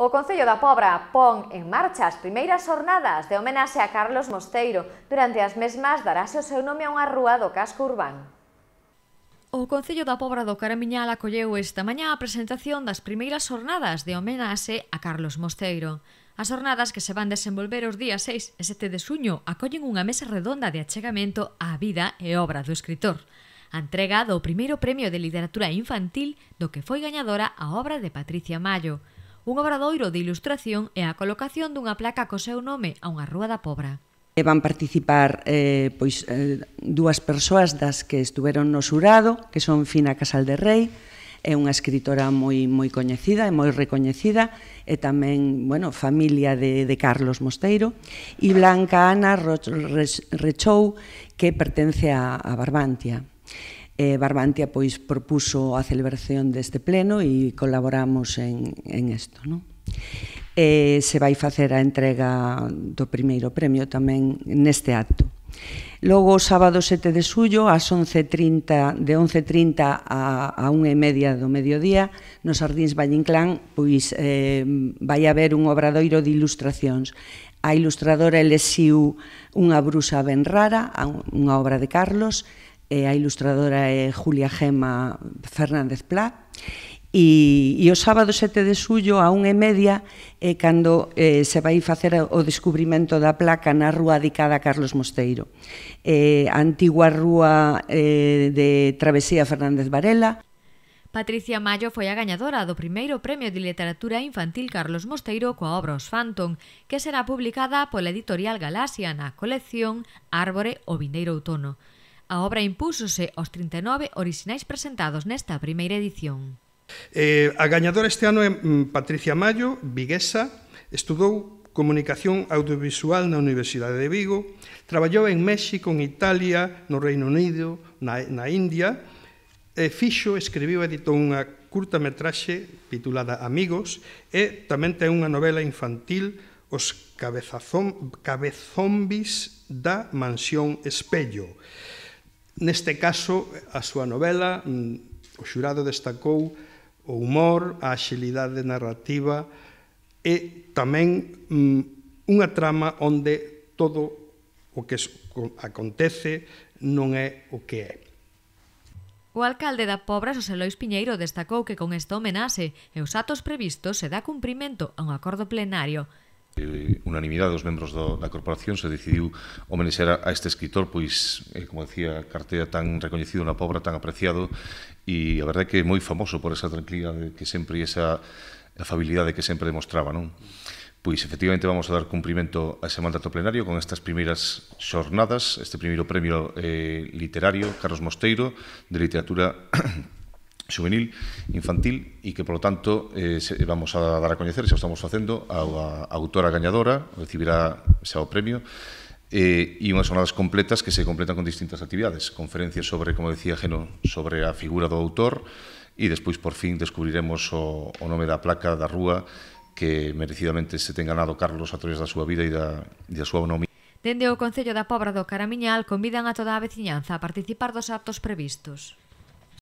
O Concello da Pobra pon en marcha as primeiras jornadas de homenaxe a Carlos Mosteiro. Durante as mesmas darase o seu nome a unha rúa do casco urbano. O Concello da Pobra do Caramiñal acolleu esta mañá a presentación das primeiras jornadas de homenaxe a Carlos Mosteiro. As jornadas que se van desenvolver os días 6 e 7 de suño acollen unha mesa redonda de achegamento á vida e obra do escritor a entrega do primeiro premio de literatura infantil do que foi gañadora a obra de Patricia Mayo un obradoiro de ilustración e a colocación dunha placa co seu nome a unha rúa da Pobra. Van participar eh, pois, eh, dúas persoas das que estuveron no xurado, que son Fina Casal de Rei, é unha escritora moi moi coñecida e moi recoñecida e tamén, bueno, familia de, de Carlos Mosteiro e Blanca Ana Rechou que pertence a, a Barbantia. Eh, Barbantia pois propuso a celebración deste pleno e colaboramos en, en esto. Non? Eh, se vai facer a entrega do primeiro premio tamén neste acto. Logo, o sábado 7 de xullo, ás 11.30, de 11.30 a, a 1.30 do mediodía, nos Sardins Vallinclán, pois eh, vai haber un obradoiro de ilustracións. A ilustradora elexiu unha brusa ben rara, unha obra de Carlos, e a ilustradora é Julia Gema Fernández Pla, E, e o sábado 7 de xullo a unha e media é cando eh, se vai facer o descubrimento da placa na rúa dedicada a Carlos Mosteiro. Eh, a antigua rúa eh, de Travesía Fernández Varela, Patricia Mayo foi a gañadora do primeiro Premio de Literatura Infantil Carlos Mosteiro coa obra Os Phantom, que será publicada pola editorial Galaxia na colección Árbore o Vindeiro Outono. A obra impúsose aos 39 orixinais presentados nesta primeira edición. Eh, a gañadora este ano é mm, Patricia Mayo, viguesa, estudou Comunicación Audiovisual na Universidade de Vigo, traballou en México, en Italia, no Reino Unido, na, na India, e fixo, escribiu e editou unha curta metraxe titulada Amigos e tamén ten unha novela infantil Os cabezazom, cabezombis da mansión Espello. Neste caso, a súa novela, mm, o xurado destacou o humor, a axilidade narrativa e tamén mm, unha trama onde todo o que acontece non é o que é. O alcalde da Pobra, José Lois Piñeiro, destacou que con esta homenaxe e os atos previstos se dá cumprimento a un acordo plenario eh, unanimidade dos membros do, da corporación se decidiu homenaxear a este escritor, pois, eh, como decía Cartea, tan recoñecido na pobra, tan apreciado, e a verdade é que é moi famoso por esa tranquilidade que sempre e esa afabilidade que sempre demostraba, non? Pois efectivamente vamos a dar cumprimento a ese mandato plenario con estas primeiras xornadas, este primeiro premio eh, literario Carlos Mosteiro de literatura juvenil, infantil e que, polo tanto, eh, vamos a dar a coñecer, xa o estamos facendo, a, a autora gañadora, recibirá xa o premio, eh, e unhas jornadas completas que se completan con distintas actividades, conferencias sobre, como decía Geno, sobre a figura do autor, e despois, por fin, descubriremos o, o nome da placa da rúa que merecidamente se ten ganado Carlos a través da súa vida e da, e da súa nome. Dende o Concello da Pobra do Caramiñal convidan a toda a veciñanza a participar dos actos previstos.